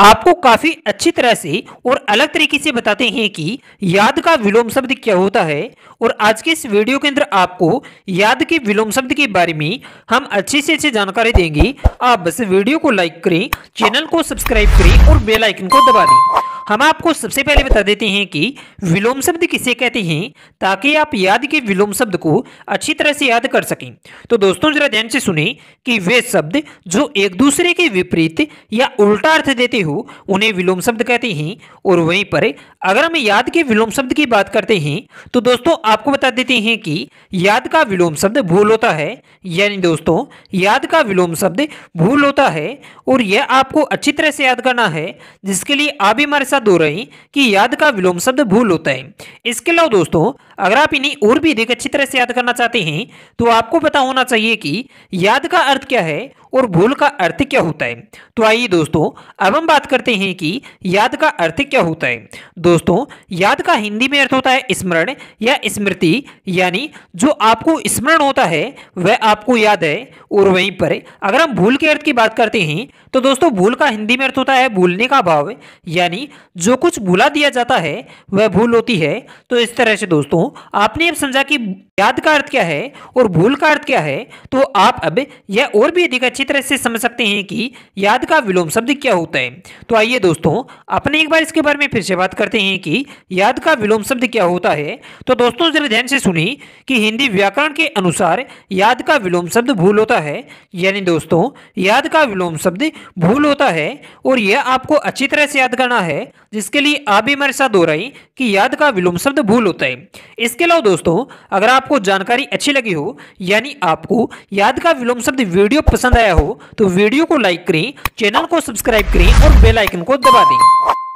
आपको काफी अच्छी तरह से और अलग तरीके से बताते हैं कि याद का विलोम शब्द क्या होता है और आज के इस वीडियो के अंदर आपको याद के विलोम शब्द के बारे में हम अच्छी से अच्छी जानकारी देंगे आप बस वीडियो को लाइक करें चैनल को सब्सक्राइब करें और बेल आइकन को दबा दें हम आपको सबसे पहले बता देते हैं कि विलोम शब्द किसे कहते हैं ताकि आप याद के विलोम शब्द को अच्छी तरह से याद कर सकें तो दोस्तों जरा ध्यान से सुने कि वे शब्द जो एक दूसरे के विपरीत या उल्टा अर्थ देते हो उन्हें विलोम शब्द कहते हैं और वहीं पर अगर हम याद के विलोम शब्द की बात करते हैं तो दोस्तों आपको बता देते हैं कि याद का विलोम शब्द भूल होता है यानी दोस्तों याद का विलोम शब्द भूल होता है और यह आपको अच्छी तरह से याद करना है जिसके लिए आप भी हमारे साथ का दो रही कि याद का विलोम शब्द भूल होता है इसके अलावा दोस्तों अगर आप इन्हें और भी अधिक अच्छी तरह से याद करना चाहते हैं तो आपको पता होना चाहिए कि याद का अर्थ क्या है और भूल का अर्थ क्या होता है तो आइए दोस्तों अब हम बात करते हैं कि याद का अर्थ क्या होता है दोस्तों याद का हिंदी में अर्थ होता है स्मरण या स्मृति यानी जो आपको स्मरण होता है वह आपको याद है और वहीं पर अगर हम भूल के अर्थ की बात करते हैं तो दोस्तों भूल का हिंदी में अर्थ होता है भूलने का भाव यानी जो कुछ भूला दिया जाता है वह भूल होती है तो इस तरह से दोस्तों आपने अब समझा कि याद का अर्थ क्या है और भूल का अर्थ क्या है तो आप अब यह और भी अधिक अच्छी तरह से समझ सकते हैं कि याद का विलोम शब्द क्या होता है तो आइए दोस्तों अपने एक बार इसके बारे में फिर से बात करते हैं कि याद का विलोम शब्द क्या होता है तो दोस्तों जरा ध्यान से सुनी कि हिंदी व्याकरण के अनुसार याद का विलोम शब्द भूल होता है यानी दोस्तों याद का विलोम शब्द भूल होता है और यह आपको अच्छी तरह से याद करना है जिसके लिए आप भी हमारे साथ दोहराई कि याद का विलोम शब्द भूल होता है इसके अलावा दोस्तों अगर आपको जानकारी अच्छी लगी हो यानी आपको याद का विलोम शब्द वीडियो पसंद आया आया हो तो वीडियो को लाइक करें चैनल को सब्सक्राइब करें और बेलाइकन को दबा दें